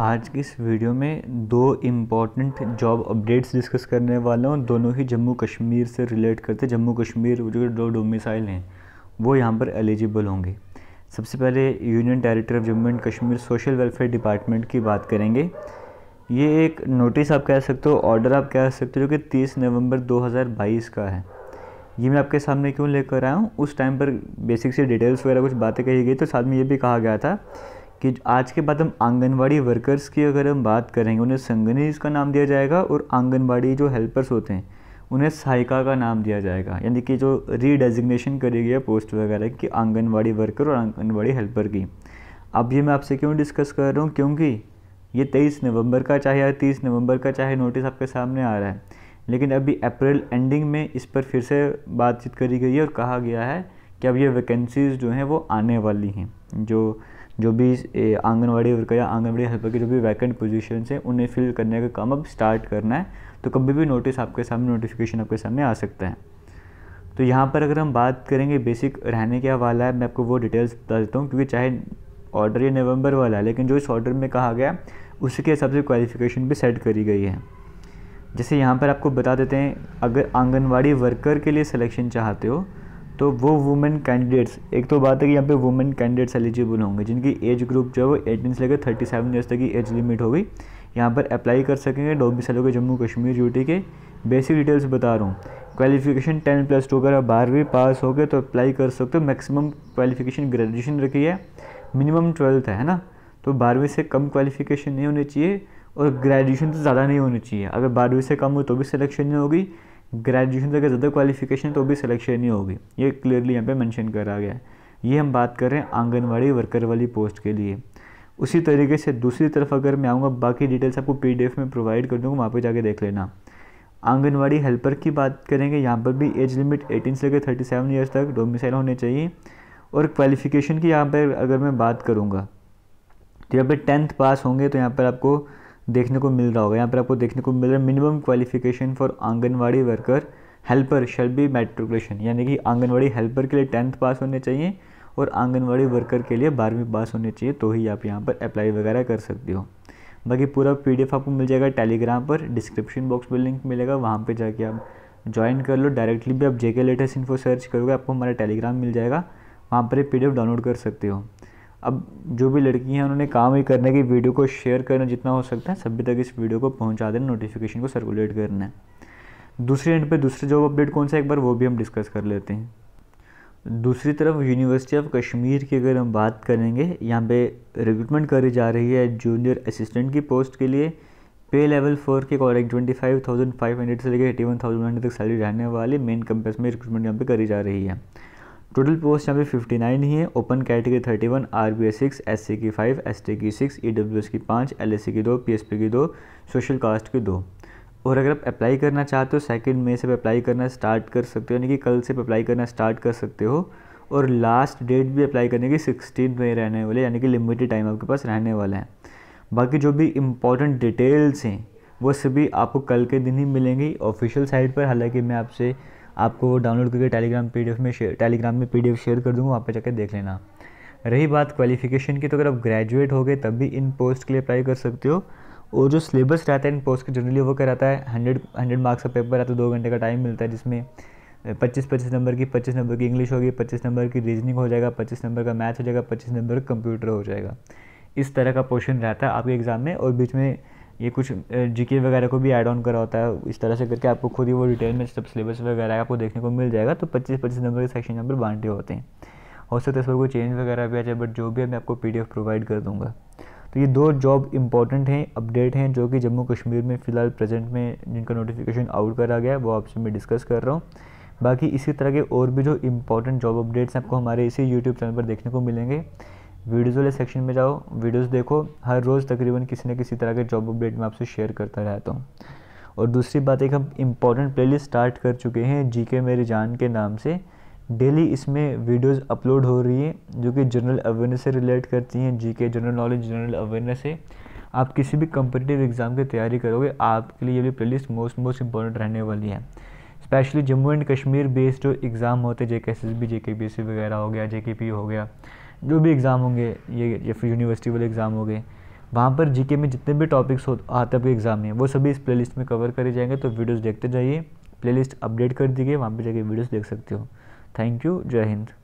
आज की इस वीडियो में दो इम्पॉर्टेंट जॉब अपडेट्स डिस्कस करने वाला हूँ दोनों ही जम्मू कश्मीर से रिलेट करते जम्मू कश्मीर जो दो डोमिसाइल हैं वो यहाँ पर एलिजिबल होंगे सबसे पहले union territory of Jammu and Kashmir social welfare department की बात करेंगे ये एक नोटिस आप कह सकते हो ऑर्डर आप कह सकते हो जो कि तीस नवम्बर दो का है ये मैं आपके सामने क्यों लेकर आया हूँ उस टाइम पर बेसिक से डिटेल्स वगैरह कुछ बातें कही गई तो साथ में ये भी कहा गया था कि आज के बाद हम आंगनवाड़ी वर्कर्स की अगर हम बात करेंगे उन्हें संगनी इसका नाम दिया जाएगा और आंगनवाड़ी जो हेल्पर्स होते हैं उन्हें सहायिका का नाम दिया जाएगा यानी कि जो रीडेजिग्नेशन करी गई है पोस्ट वगैरह की आंगनवाड़ी वर्कर और आंगनवाड़ी हेल्पर की अब ये मैं आपसे क्यों डिस्कस कर रहा हूँ क्योंकि ये तेईस नवंबर का चाहे तीस नवंबर का चाहे नोटिस आपके सामने आ रहा है लेकिन अभी अप्रैल एंडिंग में इस पर फिर से बातचीत करी गई है और कहा गया है कि अब ये वैकेंसीज़ जो हैं वो आने वाली हैं जो जो भी आंगनवाड़ी वर्कर या आंगनवाड़ी हेल्पर की जो भी वैकेंट पोजीशन हैं उन्हें फिल करने का काम अब स्टार्ट करना है तो कभी भी नोटिस आपके सामने नोटिफिकेशन आपके सामने आ सकता है तो यहाँ पर अगर हम बात करेंगे बेसिक रहने क्या वाला है मैं आपको वो डिटेल्स बता देता हूँ क्योंकि चाहे ऑर्डर ये नवंबर वाला है लेकिन जो इस ऑर्डर में कहा गया उसके हिसाब से क्वालिफिकेशन भी सेट करी गई है जैसे यहाँ पर आपको बता देते हैं अगर आंगनवाड़ी वर्कर के लिए सिलेक्शन चाहते हो तो वो वुमेन कैंडिडेट्स एक तो बात है कि यहाँ पे वुमेन कैंडिडेट्स एलिजिबल होंगे जिनकी एज ग्रुप जो है वो एटीन से लेकर थर्टी सेवन ईयर्स तक की एज लिमिट होगी यहाँ पर अप्लाई कर सकेंगे डोबी सालों के जम्मू कश्मीर यूटी के बेसिक डिटेल्स बता रहा हूँ क्वालिफिकेशन टेन प्लस टू अगर आप बारहवीं पास हो गए तो अप्लाई कर सकते हो मैक्सिमम क्वालिफिकेशन ग्रेजुएशन रखी है मिनिमम ट्वेल्थ है ना तो बारहवीं से कम क्वालिफिकेशन नहीं होनी चाहिए और ग्रेजुएशन तो ज़्यादा नहीं होनी चाहिए अगर बारहवीं से कम हो तो भी सिलेक्शन नहीं होगी ग्रेजुएशन से अगर ज़्यादा क्वालिफिकेशन तो भी सिलेक्शन नहीं होगी ये क्लियरली यहाँ पे मेंशन करा गया है ये हम बात कर रहे हैं आंगनवाड़ी वर्कर वाली पोस्ट के लिए उसी तरीके से दूसरी तरफ अगर मैं आऊँगा बाकी डिटेल्स आपको पी में प्रोवाइड कर दूँगा वहाँ पर जाके देख लेना आंगनवाड़ी हेल्पर की बात करेंगे यहाँ पर भी एज लिमिट एटीन से लेकर थर्टी सेवन ईयर्स तक डोमिसाइल होने चाहिए और क्वालिफ़िकेशन की यहाँ पर अगर मैं बात करूँगा तो यहाँ पर टेंथ पास होंगे तो यहाँ पर आपको देखने को मिल रहा होगा यहाँ पर आपको देखने को मिल रहा है minimum qualification for anganwadi worker helper shall be matriculation यानी कि आंगनवाड़ी हेल्पर के लिए टेंथ पास होने चाहिए और आंगनवाड़ी वर्कर के लिए बारहवीं पास होने चाहिए तो ही आप यहाँ पर अप्लाई वगैरह कर सकते हो बाकी पूरा पीडीएफ आपको मिल जाएगा टेलीग्राम पर डिस्क्रिप्शन बॉक्स में लिंक मिलेगा वहाँ पर जाके आप ज्वाइन कर लो डायरेक्टली भी आप जेके लेटेस्ट इन्फो सर्च करोगे आपको हमारा टेलीग्राम मिल जाएगा वहाँ पर पी डाउनलोड कर सकते हो अब जो भी लड़की हैं उन्होंने काम ही करना है कि वीडियो को शेयर करना जितना हो सकता है सभी तक इस वीडियो को पहुंचा देना नोटिफिकेशन को सर्कुलेट करना है दूसरे एंड पे दूसरे जॉब अपडेट कौन सा एक बार वो भी हम डिस्कस कर लेते हैं दूसरी तरफ यूनिवर्सिटी ऑफ कश्मीर की अगर हम बात करेंगे यहाँ पे रिक्रूटमेंट करी जा रही है जूनियर असिस्टेंट की पोस्ट के लिए पे लेवल फोर के according twenty five thousand five hundred से लेकर एटी वन थाउजेंड हंड्रेड तक सैलरी रहने वाली मेन कैंपस में रिक्रूटमेंट यहाँ पर करी जा रही है टोटल पोस्ट यहाँ पे 59 ही है open category 31 one R B S six S C की फाइव एस टी की सिक्स ई डब्ल्यू एस की पाँच एल एस सी की दो पी एस पी की दो सोशल कास्ट की दो और अगर आप अप्लाई करना चाहते हो सेकेंड मे से अप्लाई करना स्टार्ट कर सकते हो यानी कि कल से अप्लाई करना स्टार्ट कर सकते हो और लास्ट डेट भी अप्लाई करने की सिक्सटीन में रहने वाले यानी कि लिमिटेड टाइम आपके पास रहने वाला है बाकी जो भी इम्पोर्टेंट डिटेल्स हैं वो सभी आपको कल के दिन ही मिलेंगी ऑफिशियल साइट पर हालांकि मैं आपसे आपको डाउनलोड करके टेलीग्राम पी में शेयर टेलीग्राम में पी शेयर कर दूँगा वहाँ पर जाकर देख लेना रही बात क्वालिफिकेशन की तो अगर आप ग्रेजुएट हो गए तब भी इन पोस्ट के लिए अप्लाई कर सकते हो और जो सिलेबस रहता है इन पोस्ट का जनरली वो कराता है हंड्रेड हंड्रेड मार्क्स का पेपर आता है दो घंटे का टाइम मिलता है जिसमें पच्चीस पच्चीस नंबर की पच्चीस नंबर की इंग्लिश होगी पच्चीस नंबर की रीजनिंग हो जाएगा पच्चीस नंबर का मैथ हो जाएगा पच्चीस नंबर का कंप्यूटर हो जाएगा इस तरह का पोर्शन रहता है आपके एग्ज़ाम में और बीच में ये कुछ जीके वगैरह को भी ऐड ऑन करा होता है इस तरह से करके आपको खुद ही वो डिटेल में सब सिलेबस वगैरह आपको देखने को मिल जाएगा तो पच्चीस पच्चीस नंबर के सेक्शन पर बांटे होते हैं हो सकता है इस पर कोई चेंज वगैरह भी आ जाए बट जो भी है मैं आपको पी प्रोवाइड कर दूँगा तो ये दो जॉब इंपॉर्टेंट हैं अपडेट हैं जो कि जम्मू कश्मीर में फ़िलहाल प्रेजेंट में जिनका नोटिफिकेशन आउट करा गया वो आपसे मैं डिस्कस कर रहा हूँ बाकी इसी तरह के और भी जो इंपॉर्टेंट जॉब अपडेट्स हैं आपको हमारे इसी यूट्यूब चैनल पर देखने को मिलेंगे वीडियोज़ वाले सेक्शन में जाओ वीडियोज़ देखो हर रोज़ तकरीबन किसी न किसी तरह के जॉब अपडेट मैं आपसे शेयर करता रहता हूँ और दूसरी बात एक हम इम्पॉर्टेंट प्ले स्टार्ट कर चुके हैं जी के मेरे जान के नाम से डेली इसमें वीडियोस अपलोड हो रही है जो कि जनरल अवेयरनेस से रिलेट करती हैं जी के जनरल नॉलेज जनरल अवेयरनेस से आप किसी भी कम्पिटेटिव एग्ज़ाम की तैयारी करोगे आपके लिए ये प्लेलिस्ट मोस्ट मोस्ट इंपॉर्टेंट रहने वाली है specially Jammu and Kashmir based जो एग्ज़ाम होते हैं जे के एस एस बी जे के बी एस सी वगैरह हो गया जे के पी हो गया जो भी एग्ज़ाम होंगे ये या फिर यूनिवर्सिटी वाले एग्ज़ाम हो गए वहाँ पर जीके में जितने भी टॉपिक्स हो आते आपके एग्ज़ाम में वो सभी इस प्लेलिस्ट में कवर करे जाएंगे तो वीडियोस देखते जाइए प्लेलिस्ट अपडेट कर दीजिए वहाँ पर जाके वीडियोस देख सकते हो थैंक यू जय हिंद